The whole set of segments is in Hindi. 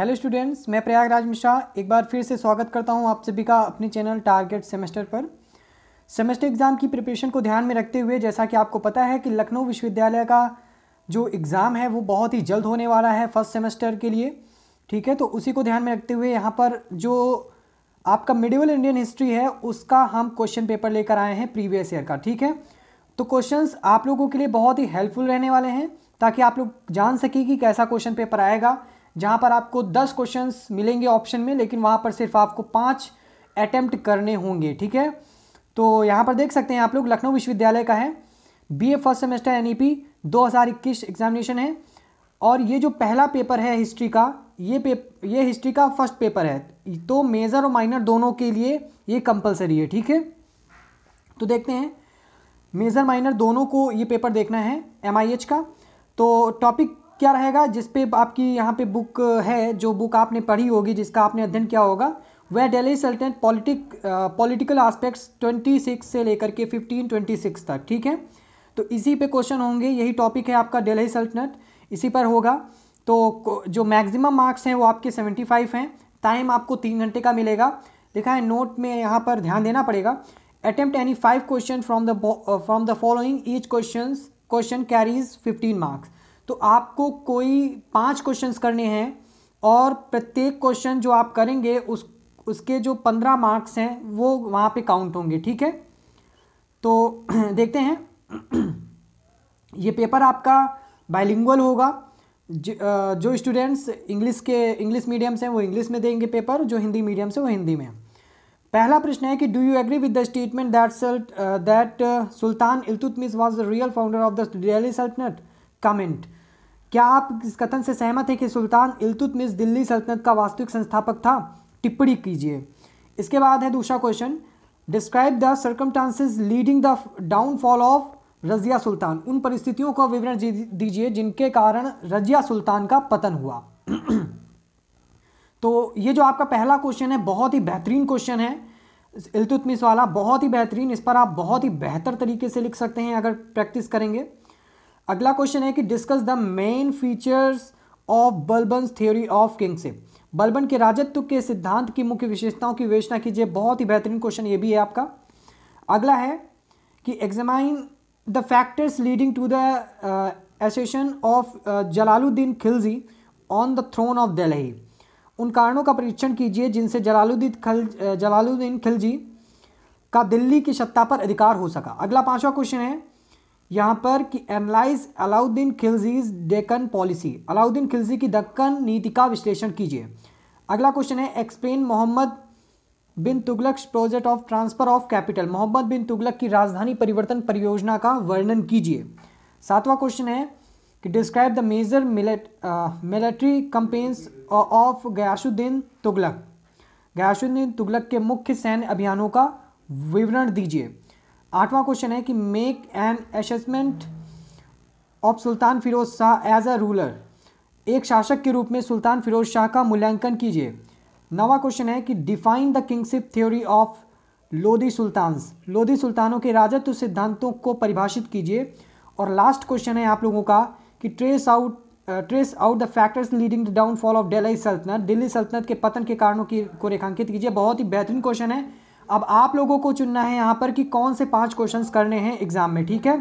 हेलो स्टूडेंट्स मैं प्रयागराज मिश्रा एक बार फिर से स्वागत करता हूं आप सभी का अपने चैनल टारगेट सेमेस्टर पर सेमेस्टर एग्ज़ाम की प्रिपरेशन को ध्यान में रखते हुए जैसा कि आपको पता है कि लखनऊ विश्वविद्यालय का जो एग्ज़ाम है वो बहुत ही जल्द होने वाला है फर्स्ट सेमेस्टर के लिए ठीक है तो उसी को ध्यान में रखते हुए यहाँ पर जो आपका मिडिवल इंडियन हिस्ट्री है उसका हम क्वेश्चन पेपर लेकर आए हैं प्रीवियस ईयर का ठीक है तो क्वेश्चंस आप लोगों के लिए बहुत ही हेल्पफुल रहने वाले हैं ताकि आप लोग जान सकें कि कैसा क्वेश्चन पेपर आएगा जहाँ पर आपको दस क्वेश्चन मिलेंगे ऑप्शन में लेकिन वहाँ पर सिर्फ आपको पाँच अटैम्प्ट करने होंगे ठीक है तो यहाँ पर देख सकते हैं आप लोग लखनऊ विश्वविद्यालय का है B A first semester N E P दो हज़ार इक्कीस एग्जामिनेशन है और ये जो पहला पेपर है हिस्ट्री का ये पेपर ये हिस्ट्री का फर्स्ट पेपर है तो मेजर और माइनर दोनों के लिए ये कंपलसरी है ठीक है तो देखते हैं मेजर माइनर दोनों को ये पेपर देखना है एम का तो टॉपिक क्या रहेगा जिस पे आपकी यहाँ पे बुक है जो बुक आपने पढ़ी होगी जिसका आपने अध्ययन किया होगा वह Delhi sultanate politic political aspects 26 से लेकर के 15 26 तक ठीक है तो इसी पे क्वेश्चन होंगे यही टॉपिक है आपका डेली सल्टनेट इसी पर होगा तो जो मैक्सिमम मार्क्स हैं वो आपके 75 हैं टाइम आपको तीन घंटे का मिलेगा लिखा है नोट में यहाँ पर ध्यान देना पड़ेगा attempt any five question from the from the following each question question carries fifteen marks तो आपको कोई पाँच क्वेश्चंस करने हैं और प्रत्येक क्वेश्चन जो आप करेंगे उस उसके जो पंद्रह मार्क्स हैं वो वहाँ पे काउंट होंगे ठीक है तो देखते हैं ये पेपर आपका बाइलिंगुअल होगा जो स्टूडेंट्स इंग्लिश के इंग्लिश मीडियम से हैं वो इंग्लिश में देंगे पेपर जो हिंदी मीडियम से वो हिंदी में पहला प्रश्न है कि do you agree with the statement that that sultan Iltutmish was the real founder of the Delhi सल्तनत कमेंट क्या आप इस कथन से सहमत हैं कि सुल्तान इल्तुतमिस दिल्ली सल्तनत का वास्तविक संस्थापक था टिप्पणी कीजिए इसके बाद है दूसरा question describe the circumstances leading the downfall of Razia sultan उन परिस्थितियों का विवरण दीजिए जिनके कारण रजिया सुल्तान का पतन हुआ तो ये जो आपका पहला क्वेश्चन है बहुत ही बेहतरीन क्वेश्चन है इल्तुतमिस वाला बहुत ही बेहतरीन इस पर आप बहुत ही बेहतर तरीके से लिख सकते हैं अगर प्रैक्टिस करेंगे अगला क्वेश्चन है कि discuss the main features of Balban theory of kingship Balban के राजत्व के सिद्धांत की मुख्य विशेषताओं की विवेचना कीजिए बहुत ही बेहतरीन क्वेश्चन ये भी है आपका अगला है कि examine the factors leading to the association of Jalaluddin Khilji on the throne of Delhi उन कारणों का परीक्षण कीजिए जिनसे जलालुद्दीन खल uh, जलालुद्दीन खिलजी का दिल्ली की सत्ता पर अधिकार हो सका अगला पांचवा क्वेश्चन है यहाँ पर कि analyse Alauddin Khilji's Deccan policy Alauddin Khilji की दक्कन नीति का विश्लेषण कीजिए अगला क्वेश्चन है explain Mohammad bin Tughlaq project of transfer of capital Mohammad bin Tughlaq की राजधानी परिवर्तन परियोजना का वर्णन कीजिए सातवां क्वेश्चन है कि describe the major military campaigns of Ghiyasuddin Tughlaq Ghiyasuddin Tughlaq के मुख्य सैन्य अभियानों का विवरण दीजिए आठवां क्वेश्चन है कि make an assessment of sultan Firoz Shah as a ruler एक शासक के रूप में सुल्तान फिरोज शाह का मूल्यांकन कीजिए नवा क्वेश्चन है कि define the kingship theory of Lodhi sultans Lodhi सुल्तानों के राजत्व सिद्धांतों को परिभाषित कीजिए और लास्ट क्वेश्चन है आप लोगों का कि trace out trace out the factors leading the downfall of Delhi सल्तनत दिल्ली सल्तनत के पतन के कारणों की को रेखांकित कीजिए बहुत ही बेहतरीन क्वेश्चन है अब आप लोगों को चुनना है यहाँ पर कि कौन से पाँच क्वेश्चन करने हैं एग्ज़ाम में ठीक है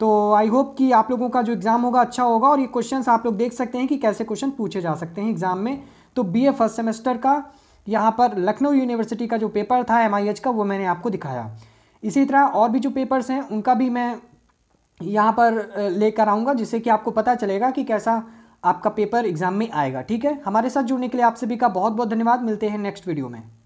तो आई होप कि आप लोगों का जो एग्ज़ाम होगा अच्छा होगा और ये क्वेश्चन आप लोग देख सकते हैं कि कैसे क्वेश्चन पूछे जा सकते हैं एग्ज़ाम में तो बी फर्स्ट सेमेस्टर का यहाँ पर लखनऊ यूनिवर्सिटी का जो पेपर था एम का वो मैंने आपको दिखाया इसी तरह और भी जो पेपर्स हैं उनका भी मैं यहाँ पर लेकर आऊँगा जिससे कि आपको पता चलेगा कि कैसा आपका पेपर एग्ज़ाम में आएगा ठीक है हमारे साथ जुड़ने के लिए आप सभी का बहुत बहुत धन्यवाद मिलते हैं नेक्स्ट वीडियो में